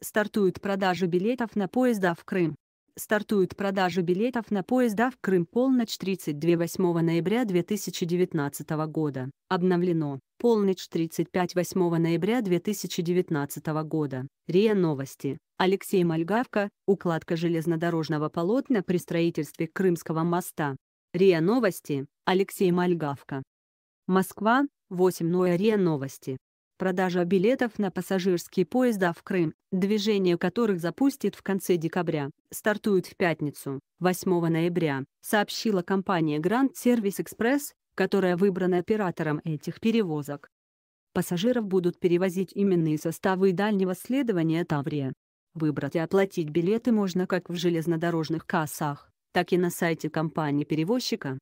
Стартуют продажи билетов на поезда в Крым. Стартуют продажи билетов на поезда в Крым полночь 32 8 ноября 2019 года. Обновлено. Полночь 35 8 ноября 2019 года. РИА Новости. Алексей Мальгавка. Укладка железнодорожного полотна при строительстве Крымского моста. РИА Новости. Алексей Мальгавка. Москва. 8 ноя РИА Новости продажа билетов на пассажирские поезда в Крым, движение которых запустит в конце декабря, стартует в пятницу, 8 ноября, сообщила компания Grand Service Express, которая выбрана оператором этих перевозок. Пассажиров будут перевозить именные составы дальнего следования Таврия. Выбрать и оплатить билеты можно как в железнодорожных кассах, так и на сайте компании-перевозчика.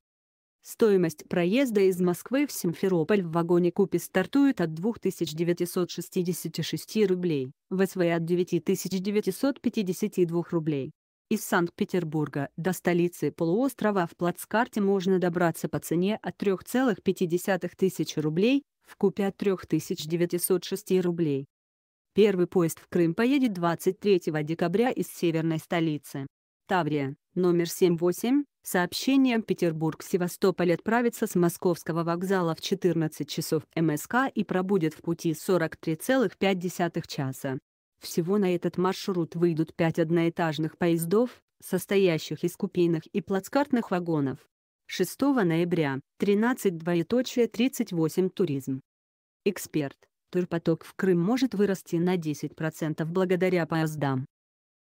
Стоимость проезда из Москвы в Симферополь в вагоне купе стартует от 2966 рублей, в СВ от 9952 рублей. Из Санкт-Петербурга до столицы полуострова в плацкарте можно добраться по цене от 3,5 тысяч рублей, в купе от 3906 рублей. Первый поезд в Крым поедет 23 декабря из северной столицы. Таврия номер 78, Сообщение: Петербург-Севастополь отправится с московского вокзала в 14 часов МСК и пробудет в пути 43,5 часа. Всего на этот маршрут выйдут 5 одноэтажных поездов, состоящих из купейных и плацкартных вагонов. 6 ноября, 13 туризм. Эксперт. Турпоток в Крым может вырасти на 10% благодаря поездам.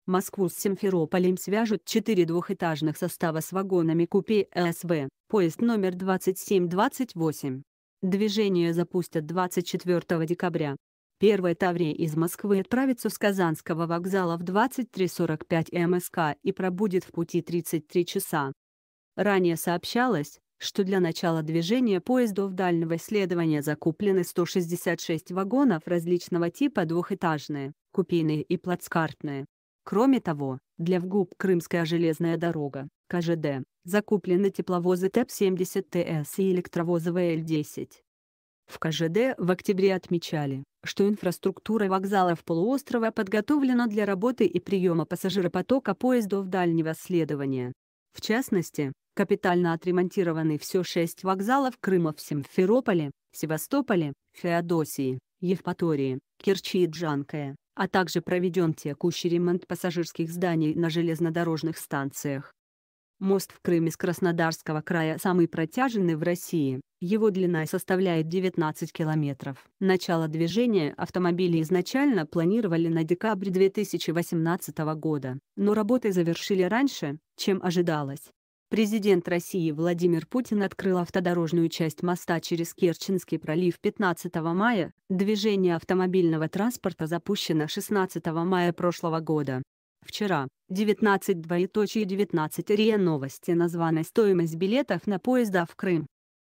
Москву с Симферополем свяжут четыре двухэтажных состава с вагонами купе СВ, поезд номер 2728. Движение запустят 24 декабря. Первая Таврия из Москвы отправится с Казанского вокзала в 23.45 МСК и пробудет в пути 33 часа. Ранее сообщалось, что для начала движения поездов дальнего исследования закуплены 166 вагонов различного типа двухэтажные, купейные и плацкартные. Кроме того, для ВГУП «Крымская железная дорога» КЖД закуплены тепловозы ТЭП-70ТС и электровозы ВЛ-10. В КЖД в октябре отмечали, что инфраструктура вокзалов полуострова подготовлена для работы и приема пассажиропотока поездов дальнего следования. В частности, капитально отремонтированы все шесть вокзалов Крыма в Симферополе, Севастополе, Феодосии, Евпатории, Керчи и Джанкая а также проведен текущий ремонт пассажирских зданий на железнодорожных станциях. Мост в Крыме с Краснодарского края самый протяженный в России, его длина составляет 19 километров. Начало движения автомобили изначально планировали на декабрь 2018 года, но работы завершили раньше, чем ожидалось. Президент России Владимир Путин открыл автодорожную часть моста через Керченский пролив 15 мая. Движение автомобильного транспорта запущено 16 мая прошлого года. Вчера, 19 19 РИА Новости названа стоимость билетов на поезда в Крым.